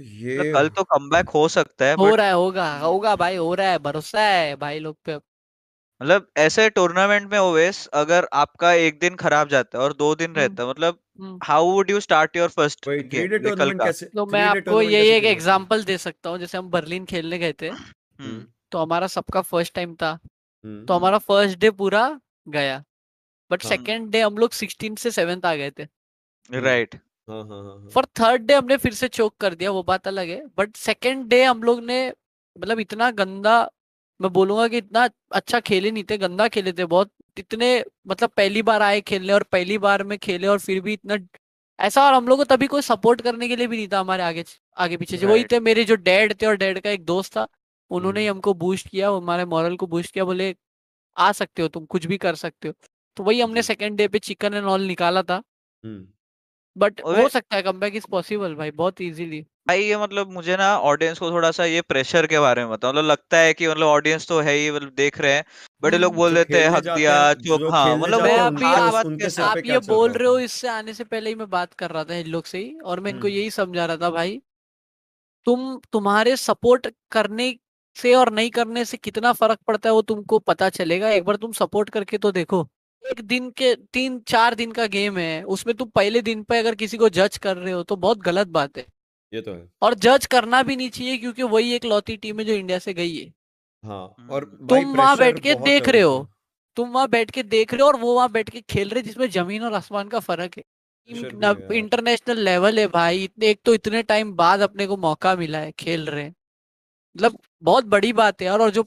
ये मतलब कल तो कमबैक हो सकता है हो बट रहा है होगा होगा भाई हो रहा है भरोसा है भाई लोग पे मतलब ऐसे टूर्नामेंट में ओवेस अगर आपका एक दिन खराब जाता है और दो दिन हम्म, रहता है मतलब how would you start your first वही थ्री डे गेम कल टूर्नामेंट का कैसे तो मैं थ्री डे आपको टूर्नामेंट यही कैसे एक खेलेंगे एग्जांपल दे सकता हूँ जैसे हम बर्लिन खेलने गए थे हम्म। तो हमारा सबका फर्स्ट टाइम था हम्म। तो हमारा फर्स्ट डे पूरा गया बट सेकंड डे हम लोग सिक्सटीन से सेवेंथ आ गए थे hmm, right for third day हमने फिर से चोक कर दिया वो बात अलग है बट सेकेंड डे हम लोग ने मतलब इतना गंदा मैं बोलूंगा कि इतना अच्छा खेले नहीं थे गंदा खेले थे बहुत इतने मतलब पहली बार आए खेलने और पहली बार में खेले और फिर भी इतना ऐसा और हम लोग को तभी कोई सपोर्ट करने के लिए भी नहीं था हमारे आगे आगे पीछे right. वही थे मेरे जो डैड थे और डैड का एक दोस्त था उन्होंने ही हम्म। हमको बूस्ट किया हमारे मॉरल को बूस्ट किया बोले आ सकते हो तुम कुछ भी कर सकते हो तो वही हमने सेकेंड हम्म। डे पे चिकन एंड ऑल निकाला था हम्म। बट हो सकता है कमबैक इज पॉसिबल भाई बहुत इजीली भाई ये मतलब मुझे ना ऑडियंस को थोड़ा सा ये प्रेशर के बारे में बताओ मतलब लगता है कि मतलब ऑडियंस तो है ही मतलब देख रहे हैं बड़े हम्म, लोग बोल देते हैं हक दिया चुप हाँ मतलब आप ये बोल रहे हो इससे आने से पहले ही मैं बात कर रहा था इन लोग से ही और मैं इनको हम्म। यही समझा रहा था भाई तुम तुम्हारे सपोर्ट करने से और नहीं करने से कितना फर्क पड़ता है वो तुमको पता चलेगा एक बार तुम सपोर्ट करके तो देखो एक दिन के तीन चार दिन का गेम है उसमें तुम पहले दिन पे अगर किसी को जज कर रहे हो तो बहुत गलत बात है ये तो है और जज करना भी नहीं चाहिए क्योंकि वही एक लौती टीम है जो इंडिया से गई है हाँ, हम्म। और तुम वहां बैठ के देख रहे हो तुम वहां बैठ के देख रहे हो और वो वहां बैठ के खेल रहे जिसमें जमीन और आसमान का फर्क है इंटरनेशनल लेवल है भाई इतने एक तो इतने टाइम बाद अपने को मौका मिला है खेल रहे मतलब बहुत बड़ी बात है और जो